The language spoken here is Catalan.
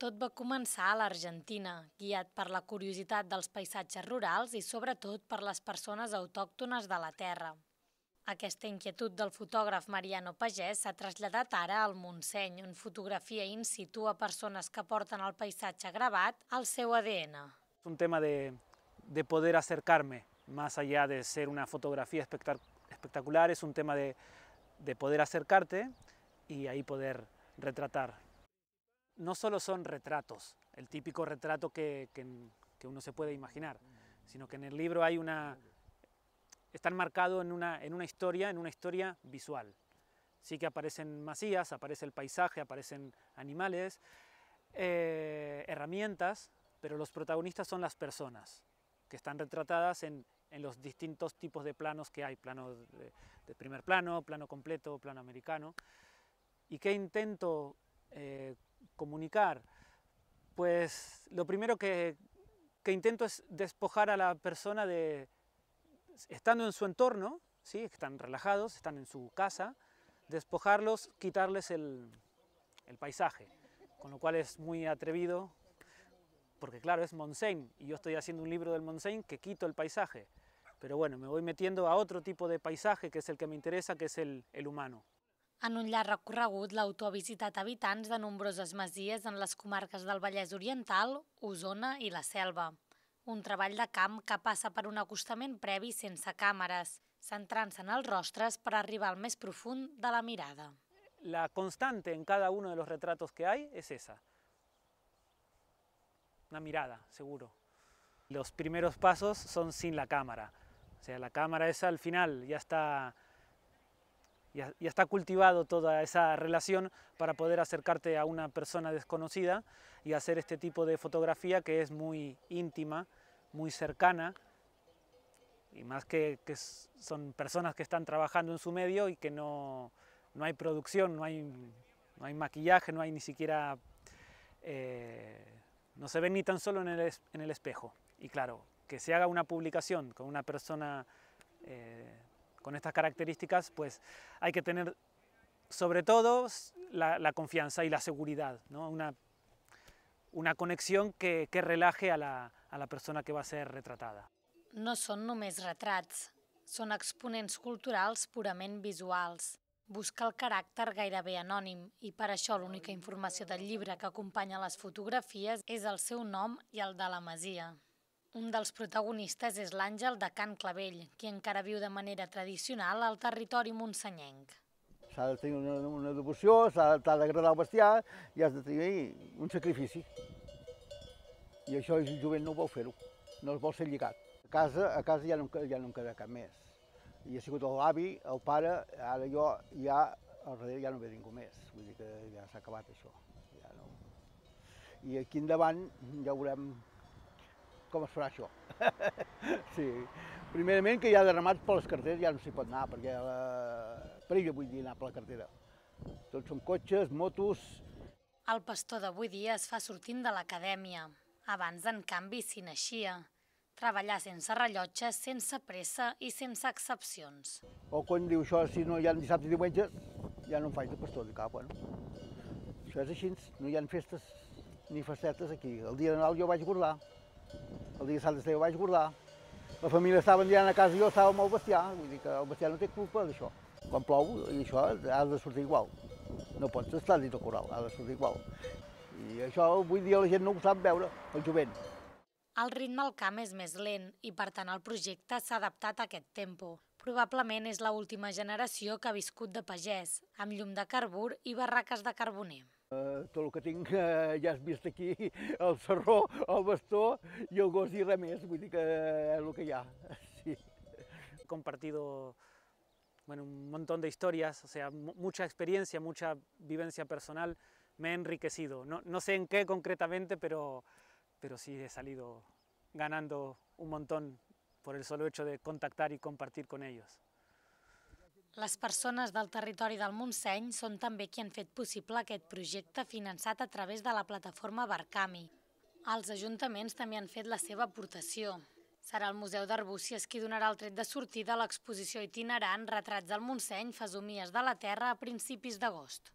Tot va començar a l'Argentina, guiat per la curiositat dels paisatges rurals i sobretot per les persones autòctones de la terra. Aquesta inquietud del fotògraf Mariano Pagès s'ha traslladat ara al Montseny, on fotografia in situ a persones que porten el paisatge gravat al seu ADN. És un tema de, de poder acercarme, més allá de ser una fotografia espectacular, és un tema de, de poder acercarte i ahí poder retratar no solo son retratos, el típico retrato que, uno se puede imaginar, sino que en el libro hay una... están marcado en una, en una historia, en una historia visual. Sí que aparecen masías, aparece el paisaje, aparecen animales, eh, herramientas, pero los protagonistas son las personas, que están retratadas en, los distintos tipos de planos que hay, plano de, primer plano, plano completo, plano americano. ¿Y qué intento eh, comunicar? Pues lo primero que, intento es despojar a la persona de, estando en su entorno, ¿sí? están relajados, están en su casa, despojarlos, quitarles el, paisaje, con lo cual es muy atrevido, porque claro, es Montseny, y yo estoy haciendo un libro del Montseny que quito el paisaje, pero bueno, me voy metiendo a otro tipo de paisaje que es el que me interesa, que es el, el humano. En un llarg recorregut, l'autor ha visitat habitants de nombroses masies en les comarques del Vallès Oriental, Osona i la Selva. Un treball de camp que passa per un acostament previ sense càmeres, centrant-se en els rostres per arribar al més profund de la mirada. La constante en cada uno de los retratos que hay es esa. Una mirada, seguro. Los primeros pasos son sin la cámara. O sea, la cámara esa al final, ya está y, está cultivado toda esa relación para poder acercarte a una persona desconocida y hacer este tipo de fotografía que es muy íntima, muy cercana y más que, son personas que están trabajando en su medio y que no, no hay producción, no hay, no hay maquillaje, no hay ni siquiera, eh, no se ven ni tan solo en el, espejo. Y claro, que se haga una publicación con una persona eh, con estas características, pues hay que tener sobre todo la, la confianza y la seguridad, ¿no? una, una conexión que, que relaje a la, a la persona que va a ser retratada. No són només retrats, són exponents culturals purament visuals. Busca el caràcter gairebé anònim i per això l'única informació del llibre que acompanya les fotografies és el seu nom i el de la masia. Un dels protagonistes és l'Àngel de Can Clavell, qui encara viu de manera tradicional al territori montsenyenc. S'ha de tenir una, una devoció, s'ha d'agradar el bestiar i has de tenir un sacrifici. I això el jovent no vol fer-ho, no es vol ser lligat. A casa, a casa ja, no, ja no en queda cap més. I ha sigut l'avi, el pare, ara jo ja al darrere ja no ve ningú més. Vull dir que ja s'ha acabat això. Ja no. I aquí endavant ja veurem com es farà això. sí. Primerament que hi ha de ramats per les carteres, ja no s'hi pot anar, perquè la... Eh, ell vull dir anar per la cartera. Tots són cotxes, motos... El pastor d'avui dia es fa sortint de l'acadèmia. Abans, en canvi, s'hi naixia. Treballar sense rellotges, sense pressa i sense excepcions. O quan diu això, si no hi ha dissabte i diumenge, ja no em faig de pastor de cap, bueno. Això és així, no hi ha festes ni festetes aquí. El dia de Nadal jo vaig guardar, el dia Sant Esteve vaig guardar, la família estava enviant a casa i jo estava amb el bestiar, vull dir que el bestiar no té culpa d'això. Quan plou, i això ha de sortir igual. No pots estar dit al coral, ha de sortir igual. I això avui dia la gent no ho sap veure, el jovent. El ritme al camp és més lent i, per tant, el projecte s'ha adaptat a aquest tempo. Probablement és la última generació que ha viscut de pagès, amb llum de carbur i barraques de carboner. Uh, tot el que tinc uh, ja has vist aquí, el serró, el bastó i el gos i res més, vull dir que és el que hi ha. Sí. He compartido bueno, un montón de historias, o sea, mucha experiencia, mucha vivencia personal, me he enriquecido. No, no sé en qué concretamente, pero, pero sí he salido ganando un montón por el solo hecho de contactar y compartir con ellos. Les persones del territori del Montseny són també qui han fet possible aquest projecte finançat a través de la plataforma Barcami. Els ajuntaments també han fet la seva aportació. Serà el Museu d'Arbúcies qui donarà el tret de sortida a l'exposició itinerant Retrats del Montseny, fesomies de la terra, a principis d'agost.